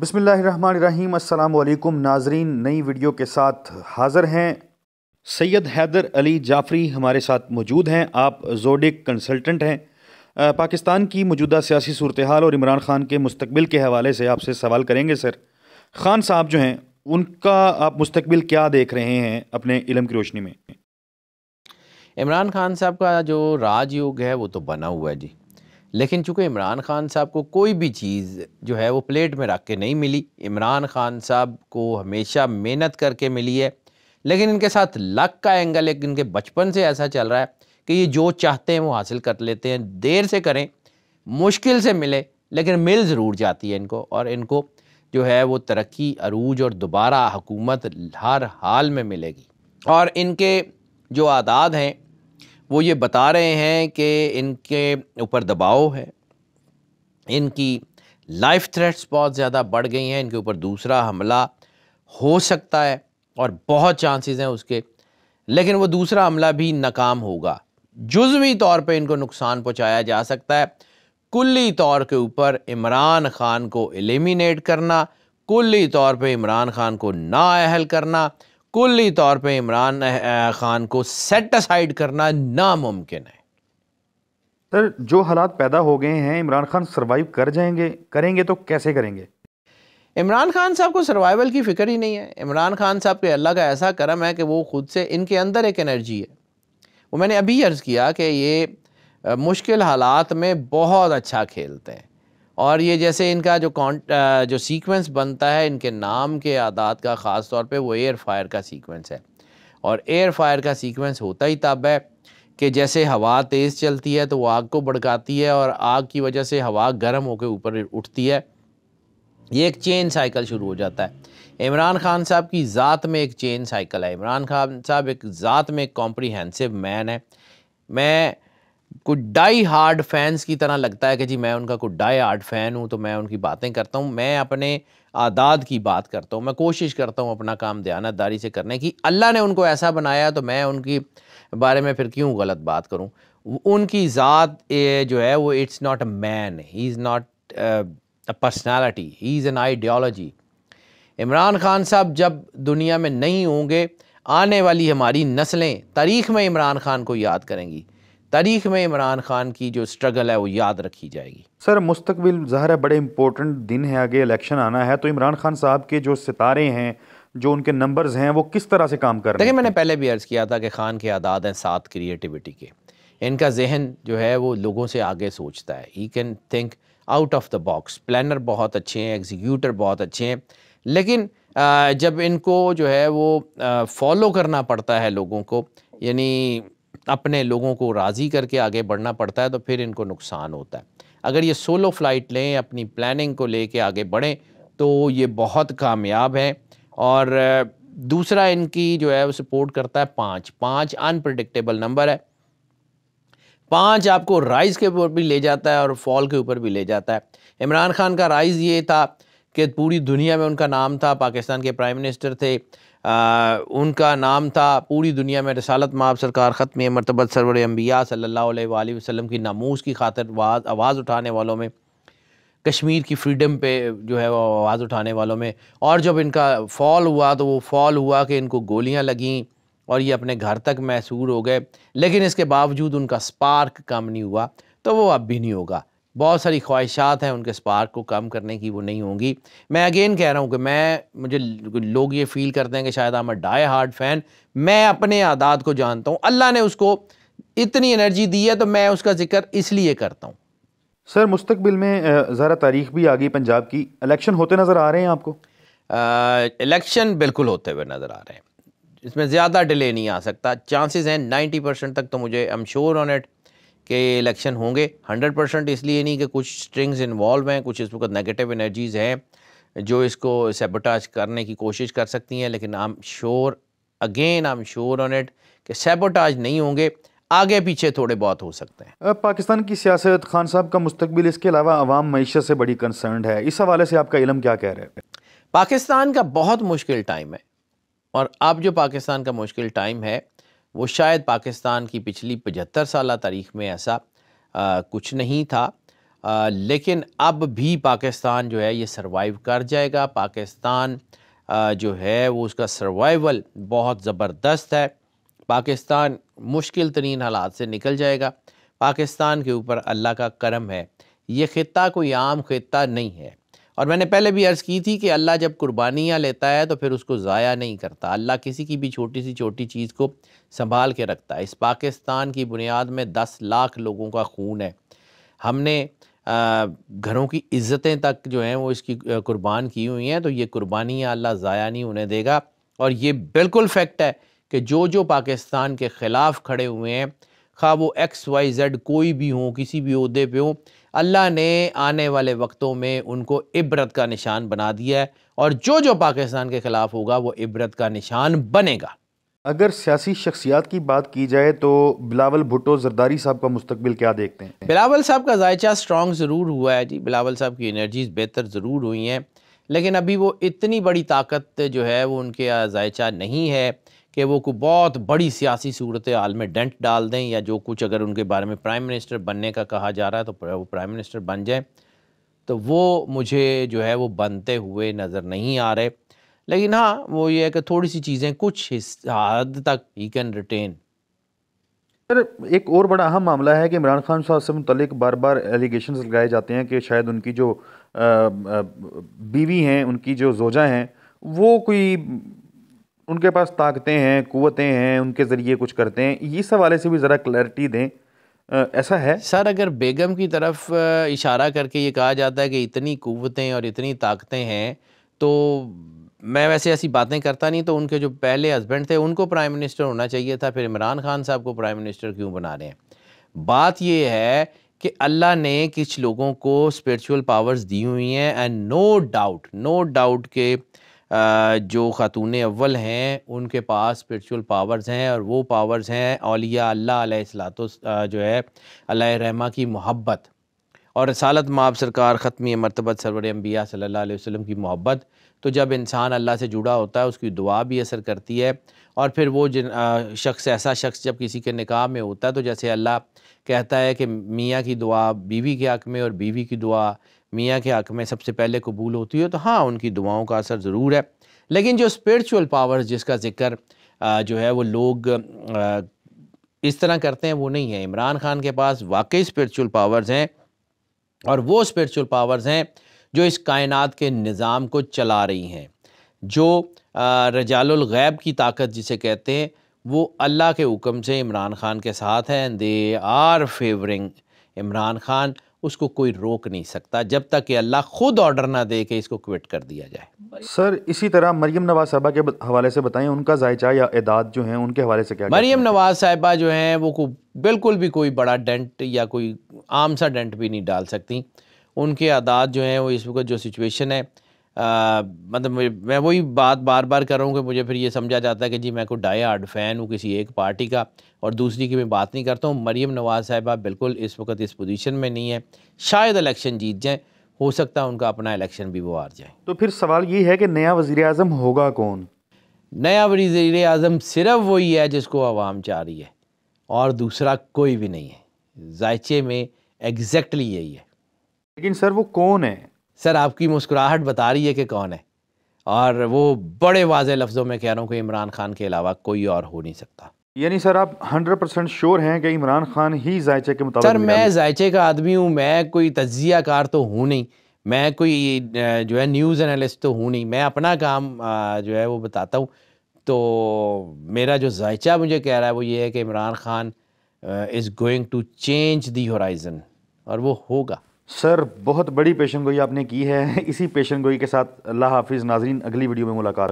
बसमीम् अल्लाम नाजरीन नई वीडियो के साथ हाज़र हैं सैयद हैदर अली जाफरी हमारे साथ मौजूद हैं आप जोडिक कंसल्टेंट हैं पाकिस्तान की मौजूदा सियासी सूरत हाल और इमरान ख़ान के मुस्तबिल के हवाले से आपसे सवाल करेंगे सर खान साहब जो हैं उनका आप मुस्तबिल क्या देख रहे हैं अपने इलम की रोशनी में इमरान खान साहब का जो राजयोग है वो तो बना हुआ है जी लेकिन चूँकि इमरान खान साहब को कोई भी चीज़ जो है वो प्लेट में रख के नहीं मिली इमरान खान साहब को हमेशा मेहनत करके मिली है लेकिन इनके साथ लक का एंगल एक इनके बचपन से ऐसा चल रहा है कि ये जो चाहते हैं वो हासिल कर लेते हैं देर से करें मुश्किल से मिले लेकिन मिल ज़रूर जाती है इनको और इनको जो है वो तरक्की अरूज और दोबारा हुकूमत हर हाल में मिलेगी और इनके जो आदाद हैं वो ये बता रहे हैं कि इनके ऊपर दबाव है इनकी लाइफ थ्रेट्स बहुत ज़्यादा बढ़ गई हैं इनके ऊपर दूसरा हमला हो सकता है और बहुत चांसेस हैं उसके लेकिन वो दूसरा हमला भी नाकाम होगा जुजवी तौर पे इनको नुकसान पहुंचाया जा सकता है कुल्ली तौर के ऊपर इमरान ख़ान को एलिमिनेट करना कुल्ली तौर पे इमरान ख़ान को नाअहल करना कुल्ली तौर पे इमरान खान को सेट असाइड करना नामुमकिन है सर जो हालात पैदा हो गए हैं इमरान खान सरवाइव कर जाएंगे करेंगे तो कैसे करेंगे इमरान खान साहब को सर्वाइवल की फ़िक्र ही नहीं है इमरान खान साहब के अल्लाह का ऐसा करम है कि वो ख़ुद से इनके अंदर एक एनर्जी है वो मैंने अभी अर्ज़ किया कि ये मुश्किल हालात में बहुत अच्छा खेलते हैं और ये जैसे इनका जो कॉन् जो सीक्वेंस बनता है इनके नाम के आदात का ख़ास तौर पे वो एयर फायर का सीक्वेंस है और एयर फायर का सीक्वेंस होता ही तब है कि जैसे हवा तेज़ चलती है तो वो आग को भड़काती है और आग की वजह से हवा गर्म होकर ऊपर उठती है ये एक चेन साइकिल शुरू हो जाता है इमरान खान साहब की ज़ात में एक चेन साइकिल है इमरान खान साहब एक ज़ात में एक कॉम्प्रीहेंसिव मैन है मैं कुछ डाई हार्ड फैंस की तरह लगता है कि जी मैं उनका कुछ डाई हार्ड फ़ैन हूँ तो मैं उनकी बातें करता हूँ मैं अपने आदाद की बात करता हूँ मैं कोशिश करता हूँ अपना काम दयानतदारी से करने की अल्लाह ने उनको ऐसा बनाया तो मैं उनकी बारे में फिर क्यों गलत बात करूँ उनकी ज़ात जो है वो it's not a man he is not a personality he is an ideology Imran Khan साहब जब दुनिया में नहीं होंगे आने वाली हमारी नस्लें तारीख़ में इमरान खान को याद करेंगी तारीख में इमरान खान की जो स्ट्रगल है वो याद रखी जाएगी सर मुस्तबिल ज़ाहिर है बड़े इंपॉर्टेंट दिन है आगे इलेक्शन आना है तो इमरान खान साहब के जो सितारे हैं जो उनके नंबर्स हैं वो किस तरह से काम कर रहे हैं देखिए मैंने पहले भी अर्ज़ किया था कि खान के आदाद हैं सात क्रिएटिविटी के इनका जहन जो है वो लोगों से आगे सोचता है he can think out of the box planner बहुत अच्छे हैं एग्जीक्यूटर बहुत अच्छे हैं लेकिन जब इनको जो है वो फॉलो करना पड़ता है लोगों को यानी अपने लोगों को राज़ी करके आगे बढ़ना पड़ता है तो फिर इनको नुकसान होता है अगर ये सोलो फ्लाइट लें अपनी प्लानिंग को लेके आगे बढ़ें तो ये बहुत कामयाब हैं और दूसरा इनकी जो है वो सपोर्ट करता है पाँच पाँच अनप्रडिक्टेबल नंबर है पाँच आपको राइज़ के ऊपर भी ले जाता है और फॉल के ऊपर भी ले जाता है इमरान खान का राइज़ ये था कि पूरी दुनिया में उनका नाम था पाकिस्तान के प्राइम मिनिस्टर थे आ, उनका नाम था पूरी दुनिया में रसालत माप सरकार ख़त्म मरतबत सरवर अम्बिया सल्ला वसम की नामोज़ की खातर आवाज़ आवाज़ उठाने वालों में कश्मीर की फ्रीडम पे जो है वो आवाज़ उठाने वालों में और जब इनका फॉल हुआ तो वो फॉल हुआ कि इनको गोलियां लगें और ये अपने घर तक मैसूर हो गए लेकिन इसके बावजूद उनका स्पार्क कम नहीं हुआ तो वो अब भी नहीं होगा बहुत सारी ख्वाहिशात हैं उनके स्पार्क को कम करने की वो नहीं होंगी मैं अगेन कह रहा हूँ कि मैं मुझे लोग ये फील करते हैं कि शायद हम डाई हार्ड फ़ैन मैं अपने आदात को जानता हूँ अल्लाह ने उसको इतनी एनर्जी दी है तो मैं उसका जिक्र इसलिए करता हूँ सर मुस्तबिल में ज़रा तारीख भी आ गई पंजाब की इलेक्शन होते नज़र आ रहे हैं आपको इलेक्शन बिल्कुल होते हुए नज़र आ रहे हैं इसमें ज़्यादा डिले नहीं आ सकता चांसेस हैं नाइन्टी परसेंट तक तो मुझे I am sure on it कि इलेक्शन होंगे 100 परसेंट इसलिए नहीं कि कुछ स्ट्रिंग्स इन्वॉल्व हैं कुछ इस वक्त नेगेटिव एनर्जीज़ हैं जो इसको सेबोटाज करने की कोशिश कर सकती हैं लेकिन I'm sure again I am sure on it कि सेबोटाज नहीं होंगे आगे पीछे थोड़े बहुत हो सकते हैं पाकिस्तान की सियासत खान साहब का मुस्तबिल इसके अलावा आवाम मीशत से बड़ी कंसर्न है इस हवाले से आपका इलम क्या कह रहे हैं पाकिस्तान का बहुत मुश्किल टाइम है और अब जो पाकिस्तान का मुश्किल टाइम है वो शायद पाकिस्तान की पिछली पचहत्तर साल तारीख में ऐसा आ, कुछ नहीं था आ, लेकिन अब भी पाकिस्तान जो है ये सर्वाइव कर जाएगा पाकिस्तान आ, जो है वो उसका सर्वाइवल बहुत ज़बरदस्त है पाकिस्तान मुश्किल तरीन हालात से निकल जाएगा पाकिस्तान के ऊपर अल्लाह का करम है ये ख़त् कोई आम ख़िता नहीं है और मैंने पहले भी अर्ज़ की थी कि अल्लाह जब कुर्बानियाँ लेता है तो फिर उसको ज़ाया नहीं करता अल्लाह किसी की भी छोटी सी छोटी चीज़ को संभाल के रखता है इस पाकिस्तान की बुनियाद में दस लाख लोगों का खून है हमने घरों की इज़्ज़तें तक जो हैं वो इसकी कुर्बान की हुई हैं तो ये कुर्बानियाँ अल्लाह ज़ाया नहीं होने देगा और ये बिल्कुल फैक्ट है कि जो जो पाकिस्तान के ख़िलाफ़ खड़े हुए हैं खा वो एक्स वाई जेड कोई भी हो किसी भी अहदे पे हों अल्लाह ने आने वाले वक्तों में उनको इबरत का निशान बना दिया है और जो जो पाकिस्तान के ख़िलाफ़ होगा वो इबरत का निशान बनेगा अगर सियासी शख्सियात की बात की जाए तो बिलावल भुट्टो जरदारी साहब का मुस्तबिल क्या देखते हैं बिलावल साहब का जायचा स्ट्रॉन्ग ज़रूर हुआ है जी बिलावल साहब की एनर्जीज़ बेहतर ज़रूर हुई हैं लेकिन अभी वो इतनी बड़ी ताकत जो है वो उनके जायचा नहीं है कि वो कोई बहुत बड़ी सियासी सूरत हाल में डेंट डाल दें या जो कुछ अगर उनके बारे में प्राइम मिनिस्टर बनने का कहा जा रहा है तो वो प्राइम मिनिस्टर बन जाए तो वो मुझे जो है वो बनते हुए नज़र नहीं आ रहे लेकिन हाँ वो ये है कि थोड़ी सी चीज़ें कुछ हद तक ही कैन रिटेन सर एक और बड़ा अहम मामला है कि इमरान खान साहब से मुतलिक बार बार एलिगेशन लगाए जाते हैं कि शायद उनकी जो बीवी हैं उनकी जो जोजा हैं वो कोई उनके पास ताकतें हैं कुतें हैं उनके ज़रिए कुछ करते हैं इस हवाले से भी ज़रा क्लैरिटी दें ऐसा है सर अगर बेगम की तरफ इशारा करके ये कहा जाता है कि इतनी कुतें और इतनी ताकतें हैं तो मैं वैसे ऐसी बातें करता नहीं तो उनके जो पहले हस्बैंड थे उनको प्राइम मिनिस्टर होना चाहिए था फिर इमरान खान साहब को प्राइम मिनिस्टर क्यों बना रहे हैं बात यह है कि अल्लाह ने कुछ लोगों को स्पिरिचुअल पावर्स दी हुई हैं and no doubt no doubt के जो ख़ातून अव्वल हैं उनके पास स्परिचुअल पावर्स हैं और वो पावर्स हैं अलिया अल्लाह सलात जो है अल्लाह रहमा की मोहब्बत और रसालत माप सरकार ख़त्मी मरतबत सरवर अम्बिया सल्ला वसम की मोहब्बत तो जब इंसान अल्लाह से जुड़ा होता है उसकी दुआ भी असर करती है और फिर वो जिन शख्स ऐसा शख्स जब किसी के निकाह में होता है तो जैसे अल्लाह कहता है कि मियाँ की दुआ बीवी के हक में और बीवी की दुआ मियाँ के हक में सबसे पहले कबूल होती है तो हाँ उनकी दुआओं का असर ज़रूर है लेकिन जो स्पिरिचुअल पावर्स जिसका ज़िक्र जो है वो लोग इस तरह करते हैं वो नहीं है इमरान खान के पास वाकई स्पिरिचुअल पावर्स हैं और वो स्पिरिचुअल पावर्स हैं जो इस कायनात के निज़ाम को चला रही हैं जो रजालगैब की ताकत जिसे कहते हैं वो अल्लाह के हुक्म से इमरान खान के साथ हैं they are favouring Imran Khan उसको कोई रोक नहीं सकता जब तक कि अल्लाह खुद ऑर्डर ना दे के इसको क्विट कर दिया जाए सर इसी तरह मरीम नवाज साहबा के हवाले से बताएं उनका जायचा या इदाद जो है उनके हवाले से क्या मरीम नवाज साहबा जो हैं वो को बिल्कुल भी कोई बड़ा डेंट या कोई आम सा डेंट भी नहीं डाल सकती उनके आदात जो हैं वो इस वक्त जो सिचुएशन है आ, मतलब मैं वही बात बार बार कर रहा हूँ कि मुझे फिर ये समझा जाता है कि जी मैं कोई डाई हार्ड फ़ैन हूँ किसी एक पार्टी का और दूसरी की मैं बात नहीं करता हूँ मरीम नवाज़ साहिबा बिल्कुल इस वक्त इस पोजीशन में नहीं है शायद इलेक्शन जीत जाएँ हो सकता है उनका अपना इलेक्शन भी वो हार जाए तो फिर सवाल ये है कि नया वज़ी अजम होगा कौन नया वज़ी अजम सिर्फ वही है जिसको आवाम चाह रही है और दूसरा कोई भी नहीं है जायचे में एग्जैक्टली यही है लेकिन सर वो कौन है सर आपकी मुस्कुराहट बता रही है कि कौन है और वो बड़े वाज लफ्ज़ों में कह रहा हूँ कि इमरान खान के अलावा कोई और हो नहीं सकता यानी सर आप 100 परसेंट श्योर हैं कि इमरान खान ही जायचे के मुताबिक सर मैं जायचे का आदमी हूँ मैं कोई तजिया कार तो हूँ नहीं मैं कोई जो है न्यूज़ एनालिस्ट तो हूँ नहीं मैं अपना काम जो है वो बताता हूँ तो मेरा जो जायचा मुझे कह रहा है वो ये है कि Imran Khan is going to change the horizon और वो होगा सर बहुत बड़ी पेशन गोई आपने की है इसी पेशन गोई के साथ अल्लाह हाफिज़ नाजरीन अगली वीडियो में मुलाकात